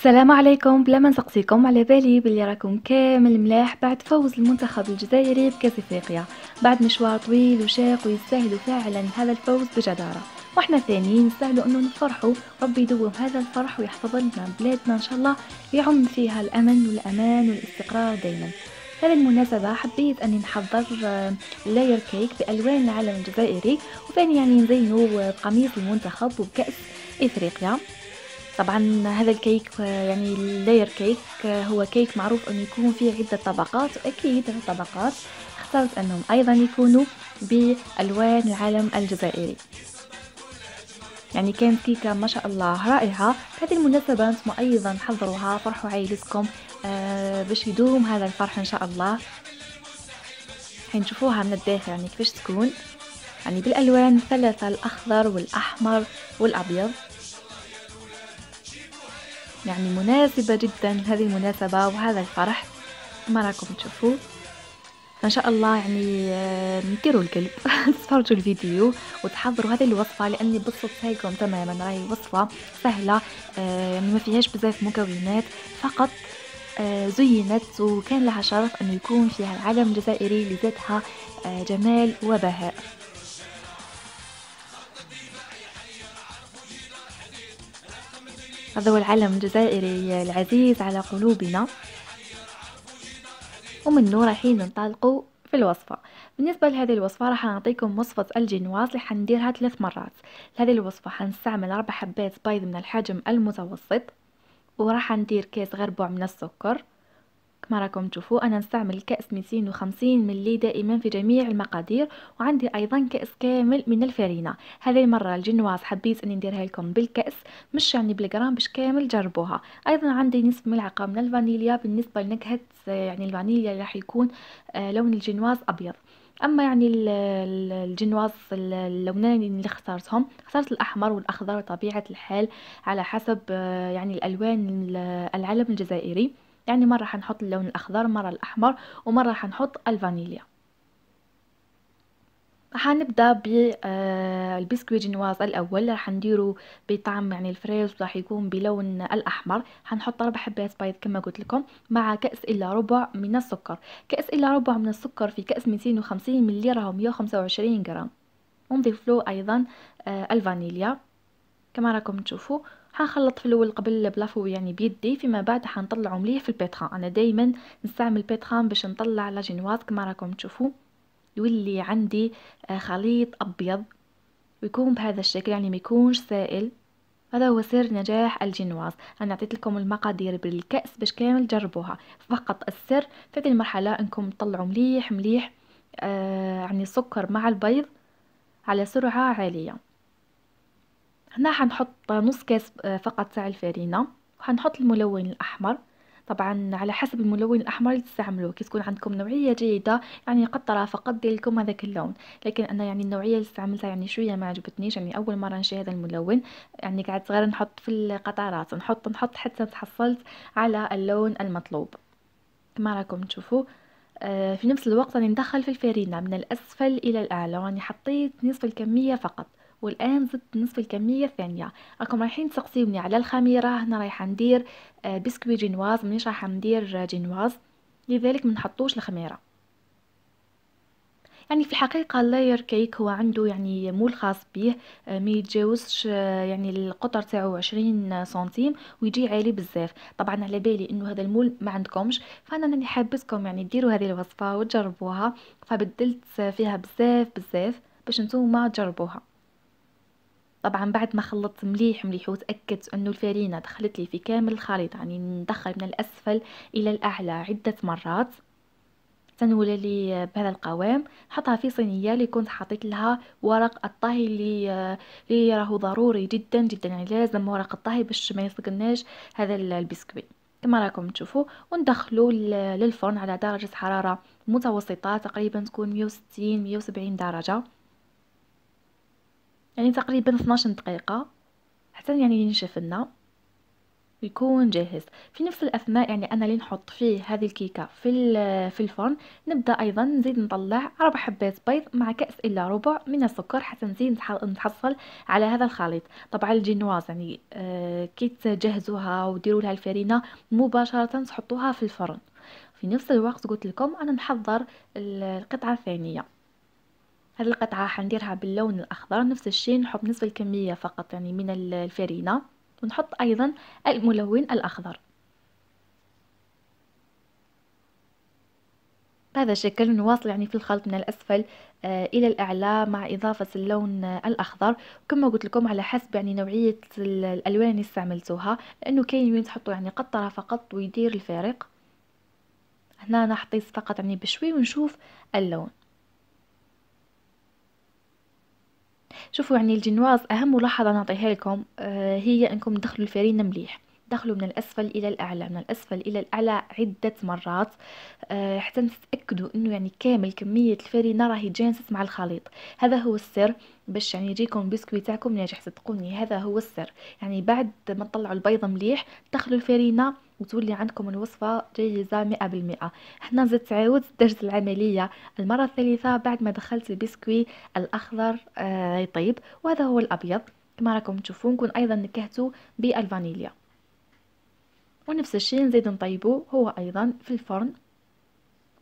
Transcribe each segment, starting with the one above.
السلام عليكم بلا ما نسقسيكم على بالي بلي راكم كامل ملاح بعد فوز المنتخب الجزائري بكاس افريقيا بعد مشوار طويل وشاق ويستاهلوا فعلا هذا الفوز بجداره واحنا ثانيين نستاهلوا انه نفرحوا ربي يدوم هذا الفرح ويحفظ لنا بلادنا ان شاء الله يعم فيها الامن والامان والاستقرار دائما هذه المناسبة حبيت أني نحضر لاير آه، كيك بألوان العلم الجزائري وثاني يعني نزينه آه، بقميص المنتخب وبكأس إفريقيا طبعا هذا الكيك يعني اللاير كيك هو كيك معروف انه يكون فيه عده طبقات واكيد الطبقات اخترت انهم ايضا يكونوا بالوان العلم الجزائري يعني كانت كيكة ما شاء الله رائعة هذه المناسبة انتم ايضا حضروها فرحوا عائلتكم آه باش يدوم هذا الفرح ان شاء الله حنشوفوها من الداخل يعني كيفاش تكون يعني بالالوان الثلاثة الاخضر والاحمر والابيض يعني مناسبة جدا هذه المناسبة وهذا الفرح ما راكم تشوفوه ان شاء الله يعني آه، نديروا القلب تفرجوا الفيديو وتحضروا هذه الوصفه لاني بسطتها لكم تماما راهي وصفه سهله آه، يعني ما فيهاش بزاف مكونات فقط آه، زينت وكان لها شرف انه يكون فيها العلم الجزائري لذاتها جمال وبهاء هذا هو العلم الجزائري العزيز على قلوبنا ومنه رايحين ننطلقوا في الوصفة بالنسبة لهذه الوصفة راح نعطيكم وصفة الجنواس اللي حنديرها ثلاث مرات هذه الوصفة حنستعمل أربع حبات بيض من الحجم المتوسط وراح ندير كيس غربوع من السكر كما راكم تشوفوا انا نستعمل كاس 250 ملي دائما في جميع المقادير وعندي ايضا كاس كامل من الفرينه هذه المره الجنواز حبيت اني نديرها لكم بالكاس مش يعني بالجرام باش كامل جربوها ايضا عندي نصف ملعقه من الفانيليا بالنسبه لنكهه يعني الفانيليا راح يكون آه، لون الجنواز ابيض اما يعني الجنواز اللونين اللي اختارتهم اخترت الاحمر والاخضر طبيعه الحال على حسب آه، يعني الالوان العلم الجزائري يعني مرة حنحط اللون الأخضر مرة الأحمر ومرة حنحط الفانيليا حنبدا بالبسكوي آه، جنواز الاول راح نديرو بطعم يعني الفريز راح يكون بلون الاحمر حنحط ربع حبات بيض كما قلت لكم مع كاس الا ربع من السكر كاس الا ربع من السكر في كاس 250 ملي راهو 125 غرام ونضيف له ايضا آه، الفانيليا كما راكم تشوفوا حنخلط في الاول قبل بلافو يعني بيدي فيما بعد حنطلعو مليح في البيتخان انا دائما نستعمل بيتخان باش نطلع لا جينواز كما راكم تشوفوا يولي عندي آه، خليط ابيض ويكون بهذا الشكل يعني ما يكونش سائل هذا هو سر نجاح الجينواز انا عطيت لكم المقادير بالكاس باش كامل تجربوها فقط السر في هذه المرحله انكم تطلعوا مليح مليح آه يعني السكر مع البيض على سرعه عاليه هنا حنحط نص كاس آه، فقط تاع الفرينه وحنحط الملون الاحمر طبعا على حسب الملون الاحمر اللي تستعملوه كي تكون عندكم نوعيه جيده يعني قطره فقط دير لكم هذاك اللون لكن انا يعني النوعيه اللي استعملتها يعني شويه ما عجبتنيش يعني اول مره نشري هذا الملون يعني قعدت غير نحط في القطرات نحط نحط حتى تحصلت على اللون المطلوب كما راكم تشوفوا آه، في نفس الوقت راني ندخل في الفرينه من الاسفل الى الاعلى راني حطيت نصف الكميه فقط والان زدت نصف الكميه الثانيه راكم رايحين تسقسيوني على الخميره هنا رايحه ندير آه، بسكوي جينواز مانيش رايحه ندير آه، جينواز لذلك ما نحطوش الخميره يعني في الحقيقه اللاير كيك هو عنده يعني مول خاص به آه، ما يتجاوزش يعني القطر تاعو 20 سنتيم ويجي عالي بزاف طبعا على بالي انه هذا المول ما عندكمش فانا راني حابسكم يعني ديروا هذه الوصفه وتجربوها فبدلت فيها بزاف بزاف باش نتوما تجربوها طبعا بعد ما خلطت مليح مليح وتاكدت انه الفرينه دخلت لي في كامل الخليط يعني ندخل من الاسفل الى الاعلى عده مرات تنولى لي بهذا القوام نحطها في صينيه اللي كنت حطيت لها ورق الطهي اللي اللي راهو ضروري جدا جدا يعني لازم ورق الطهي باش ما يسقناش هذا البسكويت كما راكم تشوفوا وندخلو للفرن على درجه حراره متوسطه تقريبا تكون 160 170 درجه يعني تقريبا 12 دقيقه حتى يعني ينشف لنا يكون جاهز في نفس الاثناء يعني انا اللي نحط فيه هذه الكيكه في في الفرن نبدا ايضا نزيد نطلع اربع حبات بيض مع كاس الا ربع من السكر حتى نزيد نحصل على هذا الخليط طبعا الجينواز يعني آه، كي تجهزوها وديروا لها الفرينه مباشره تحطوها في الفرن في نفس الوقت قلت لكم انا نحضر القطعه الثانيه هاد القطعه حنديرها باللون الاخضر نفس الشيء نحط نصف الكميه فقط يعني من الفرينه ونحط ايضا الملون الاخضر بهذا الشكل نواصل يعني في الخلط من الأسفل آه إلى الأعلى مع إضافة اللون آه الأخضر كما قلت لكم على حسب يعني نوعية الألوان اللي استعملتوها لأنه كاين وين تحطوا يعني قطرة فقط ويدير الفارق هنا نحطيس فقط يعني بشوي ونشوف اللون شوفوا يعني الجنواز اهم ملاحظه نعطيها لكم آه، هي انكم تدخلوا الفرينه مليح دخلوا من الأسفل إلى الأعلى من الأسفل إلى الأعلى عدة مرات آه، حتى تتأكدوا أنه يعني كامل كمية الفرينة راهي جانست مع الخليط هذا هو السر باش يعني يجيكم البسكويت تاعكم ناجح صدقوني هذا هو السر يعني بعد ما تطلعوا البيض مليح دخلوا الفرينة وتولي عندكم الوصفة جاهزة مئة بالمئة هنا زدت عاود درت العملية المرة الثالثة بعد ما دخلت البسكوي الأخضر يطيب آه، وهذا هو الأبيض كما راكم تشوفون كون أيضا نكهته بالفانيليا ونفس الشيء نزيد نطيبه هو ايضا في الفرن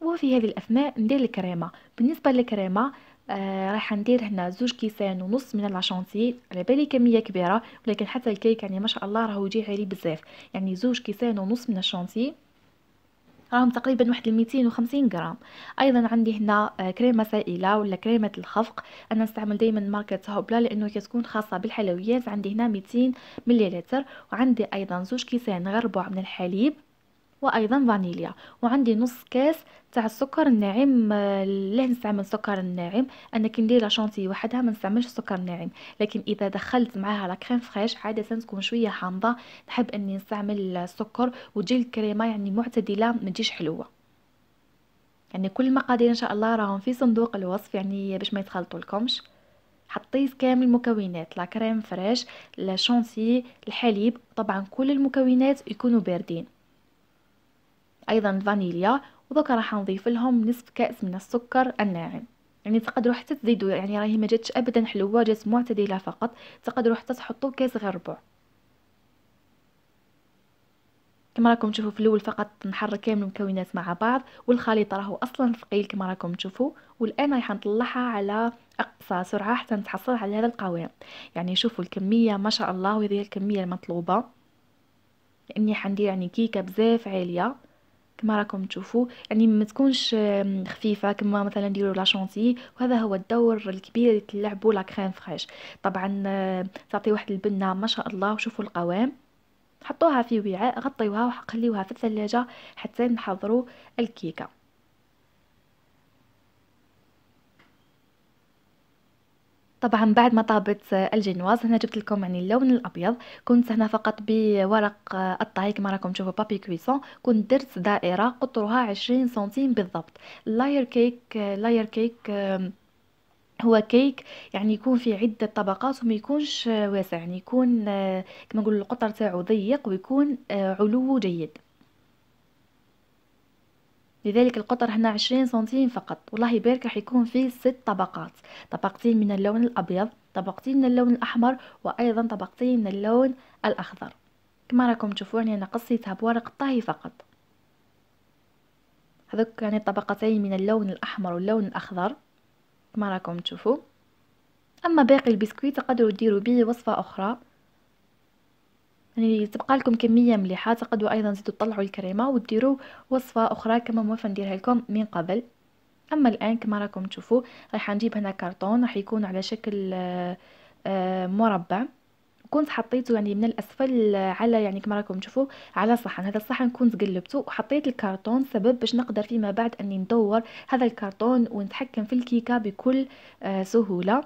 وفي هذه الاثناء ندير الكريمه بالنسبه للكريمه آه راح ندير هنا زوج كيسان ونص من لاشونتي على بالي كميه كبيره ولكن حتى الكيك يعني ما شاء الله راهو يجي عالي بزاف يعني زوج كيسان ونص من الشونتي راهم تقريبا واحد وخمسين غرام ايضا عندي هنا آه، كريمه سائله ولا كريمه الخفق انا نستعمل دائما ماركه هوبلا لانه كتكون خاصه بالحلويات عندي هنا ميتين مليلتر وعندي ايضا زوج كيسان غربوع من الحليب وايضا فانيليا وعندي نص كاس تاع السكر الناعم آه، لا نستعمل سكر الناعم انا كي ندير لاشونتي وحدها ما نستعملش السكر الناعم لكن اذا دخلت معاها لا كريم فريش عاده تكون شويه حامضه نحب اني نستعمل السكر وتجي الكريمه يعني معتدله ما تجيش حلوه يعني كل المقادير ان شاء الله راهم في صندوق الوصف يعني باش ما يتخلطوا لكمش حطيت كامل المكونات لا كريم فريش لا الحليب طبعا كل المكونات يكونوا باردين أيضا الفانيليا ودوكا راح نضيف لهم نصف كأس من السكر الناعم يعني تقدروا حتى تزيدوا يعني راهي ما جاتش ابدا حلوه جات معتدله فقط تقدروا حتى تحطوا كاس غير ربع كما راكم تشوفوا في الاول فقط نحرك كامل المكونات مع بعض والخليط راهو اصلا ثقيل كما راكم تشوفوا والان راح نطلعها على اقصى سرعه حتى نتحصل على هذا القوام يعني شوفوا الكميه ما شاء الله وهذه الكميه المطلوبه لاني حندير يعني كيكه بزاف عاليه كما راكم تشوفوا يعني ما تكونش خفيفه كما مثلا نديروا لا شونتي وهذا هو الدور الكبير اللي تلعبوا لا كريم فريش طبعا تعطي واحد البنه ما شاء الله وشوفوا القوام حطوها في وعاء غطيوها وخليوها في الثلاجه حتى نحضروا الكيكه طبعا بعد ما طابت الجينواز هنا جبت لكم يعني اللون الابيض كنت هنا فقط بورق الطهي كما راكم تشوفوا بابي كويسون كنت درت دائره قطرها 20 سنتيم بالضبط لاير كيك لاير كيك هو كيك يعني يكون فيه عدة طبقات وما يكونش واسع يعني يكون آه، كما نقول القطر تاعو ضيق ويكون آه، علوه جيد لذلك القطر هنا عشرين سنتيم فقط والله يبارك راح يكون فيه ست طبقات طبقتين من اللون الأبيض طبقتين من اللون الأحمر وأيضا طبقتين من اللون الأخضر كما راكم يعني أنا قصيتها بورق الطهي فقط هذوك يعني طبقتين من اللون الأحمر واللون الأخضر كما راكم تشوفوا أما باقي البسكويت تقدروا ديروا به وصفة أخرى يعني تبقى لكم كميه مليحه تقدروا ايضا تزيدوا تطلعوا الكريمه وديروا وصفه اخرى كما موفى نديرها لكم من قبل اما الان كما راكم تشوفوا راح نجيب هنا كرتون راح يكون على شكل آه، آه، مربع كنت حطيته يعني من الاسفل على يعني كما راكم تشوفوا على صحن هذا الصحن كنت قلبته وحطيت الكرتون سبب باش نقدر فيما بعد اني ندور هذا الكرتون ونتحكم في الكيكه بكل آه، سهوله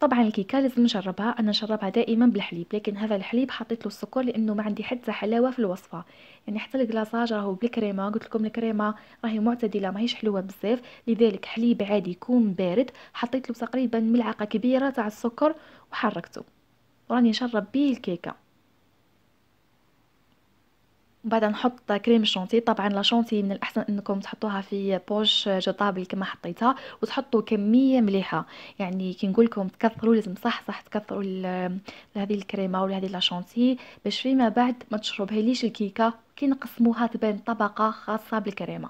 طبعا الكيكه لازم نجربها انا نجربها دائما بالحليب لكن هذا الحليب حطيت له السكر لانه ما عندي حتى حلاوه في الوصفه يعني حتى الكلاصاج راهو بالكريمه قلت لكم الكريمه راهي معتدله ماهيش حلوه بزاف لذلك حليب عادي يكون بارد حطيت له تقريبا ملعقه كبيره تاع السكر وحركته وراني نشرب به الكيكه بعد نحط كريم الشونتي طبعا لا شونتي من الاحسن انكم تحطوها في بوش جطابل كما حطيتها وتحطوا كميه مليحه يعني كي نقول لكم تكثروا لازم صح صح تكثروا هذه الكريمه ولا هذه لا شونتي باش فيما بعد ما تشربهاليش الكيكه كي نقسموها تبان طبقه خاصه بالكريمه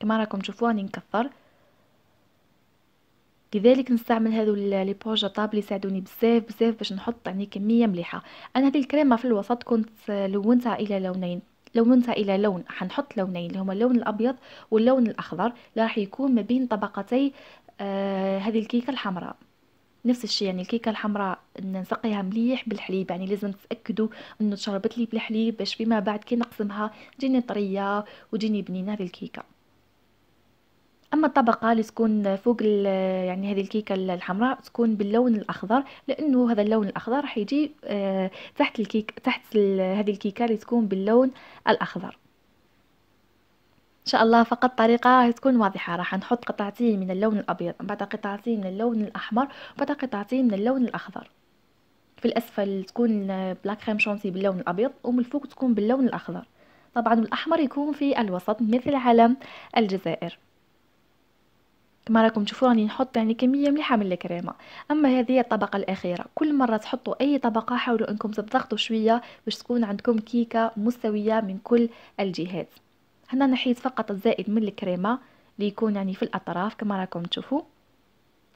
كما راكم تشوفوا راني نكثر لذلك نستعمل هذو لي بوج طابلي يساعدوني بزاف بزاف باش نحط يعني كميه مليحه انا هذه الكريمه في الوسط كنت لونتها الى لونين لو ننسى الى لون حنحط لونين اللي هما اللون الابيض واللون الاخضر راح يكون ما بين طبقتي آه هذه الكيكه الحمراء نفس الشيء يعني الكيكه الحمراء نسقيها مليح بالحليب يعني لازم تتاكدوا انه تشربت لي بالحليب باش فيما بعد كي نقسمها تجيني طريه وتجيني بنينه هذه الكيكه اما الطبقه اللي تكون فوق يعني هذه الكيكه الحمراء تكون باللون الاخضر لانه هذا اللون الاخضر راح يجي آه، تحت الكيك تحت هذه الكيكه اللي تكون باللون الاخضر ان شاء الله فقط طريقه تكون واضحه راح نحط قطعتين من اللون الابيض بعد قطعتين من اللون الاحمر بعد قطعتين من اللون الاخضر في الاسفل تكون بلاك كريم شونتي باللون الابيض ومن الفوق تكون باللون الاخضر طبعا الاحمر يكون في الوسط مثل علم الجزائر كما راكم تشوفوا راني نحط يعني كميه مليحه من الكريمه اما هذه هي الطبقه الاخيره كل مره تحطوا اي طبقه حاولوا انكم تضغطوا شويه باش تكون عندكم كيكه مستويه من كل الجهات هنا نحيد فقط الزائد من الكريمه اللي يكون يعني في الاطراف كما راكم تشوفوا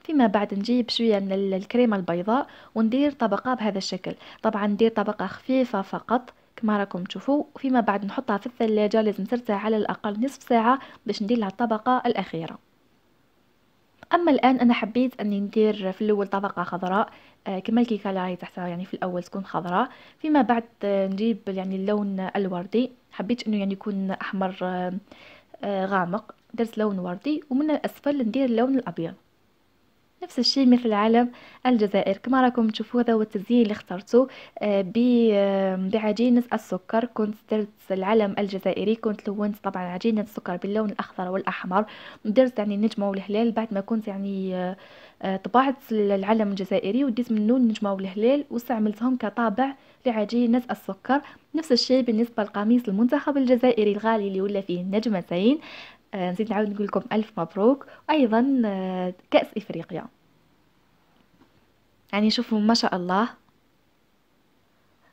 فيما بعد نجيب شويه من الكريمه البيضاء وندير طبقه بهذا الشكل طبعا ندير طبقه خفيفه فقط كما راكم تشوفوا فيما بعد نحطها في الثلاجه لازم ترتاح على الاقل نصف ساعه باش ندير لها الطبقه الاخيره اما الان انا حبيت اني ندير في الاول طبقه خضراء آه، كما الكيكه اللي تحتها يعني في الاول تكون خضراء فيما بعد آه، نجيب يعني اللون الوردي حبيت انه يعني يكون احمر آه، غامق درت لون وردي ومن الاسفل ندير اللون الابيض نفس الشيء مثل علم الجزائر كما راكم تشوفوا هذا هو التزيين اللي اخترته آه، بعجينة السكر كنت درت العلم الجزائري كنت لونت طبعا عجينة السكر باللون الأخضر والأحمر درت يعني النجمة والهلال بعد ما كنت يعني آه، آه، طبعت العلم الجزائري وديت منه النجمة والهلال واستعملتهم كطابع لعجينة السكر نفس الشيء بالنسبة لقميص المنتخب الجزائري الغالي اللي ولا فيه نجمتين آه، نزيد نعاود نقول لكم الف مبروك وايضا آه، كاس افريقيا يعني شوفوا ما شاء الله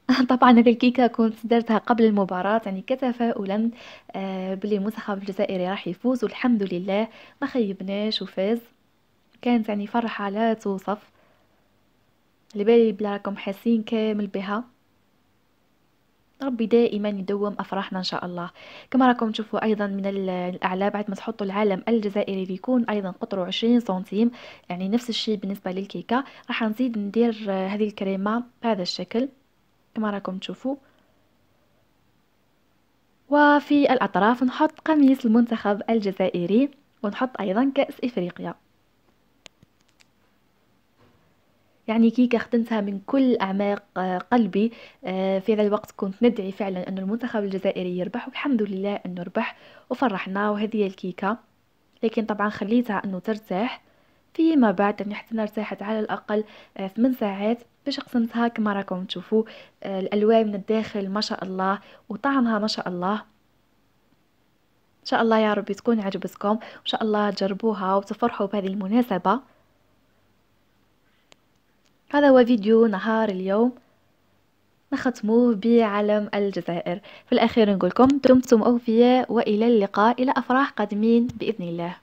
طبعا هذه الكيكه كنت درتها قبل المباراه يعني كتفاؤلا آه، بلي المنتخب الجزائري راح يفوز والحمد لله ما خيبناش وفاز كانت يعني فرحه لا توصف لبالي بلا راكم حاسين كامل بها ربي دائما يدوم افراحنا ان شاء الله كما راكم تشوفوا ايضا من الاعلى بعد ما تحطوا العالم الجزائري بيكون ايضا قطره 20 سنتيم يعني نفس الشيء بالنسبه للكيكه راح نزيد ندير هذه الكريمه بهذا الشكل كما راكم تشوفوا وفي الاطراف نحط قميص المنتخب الجزائري ونحط ايضا كاس افريقيا يعني كيكة خدمتها من كل أعماق آه، قلبي آه، في هذا الوقت كنت ندعي فعلا أن المنتخب الجزائري يربح والحمد لله أنه ربح وفرحنا وهذه الكيكة لكن طبعا خليتها أنه ترتاح فيما بعد نحسنها ارتاحت على الأقل 8 آه، ساعات باش قسمتها كما راكم تشوفوا الألوان من الداخل ما شاء الله وطعمها ما شاء الله ان شاء الله يا ربي تكون عجبتكم ان شاء الله تجربوها وتفرحوا بهذه المناسبه هذا هو فيديو نهار اليوم نختموه بعلم الجزائر في الأخير نقولكم دمتم أوفياء وإلى اللقاء إلى أفراح قادمين بإذن الله